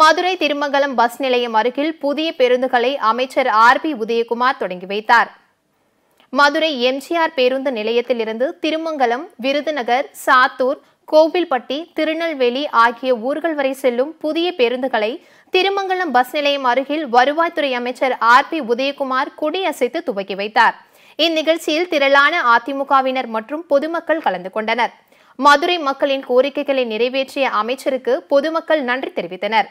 Madurai Thirumangalam bus நிலையம் அருகில் புதிய பேருந்துகளை அமைச்சர் ஆர் பி உதயகுமார் தொடங்கி வைத்தார் மதுரை எம்ஜிஆர் பேருந்து நிலையத்திலிருந்து திருமங்கலம் விருதுநகர் சாத்தூர் கோவில்பட்டி திருநெல்வேலி ஆகிய ஊர்கள் வரை செல்லும் புதிய பேருந்துகளை திருமங்கலம் பஸ் நிலையம் அருகில் வருவாய்த்துறை அமைச்சர் ஆர் பி உதயகுமார் கொடியசைத்து துவக்கி வைத்தார் இந்நிகழ்ச்சியில் திரளான அதிமுகவினர் மற்றும் பொதுமக்கள் கலந்து கொண்டனர் மதுரை மக்களின் கோரிக்கைகளை நிறைவேற்றிய அமைச்சருக்கு பொதுமக்கள் நன்றி தெரிவித்தனர்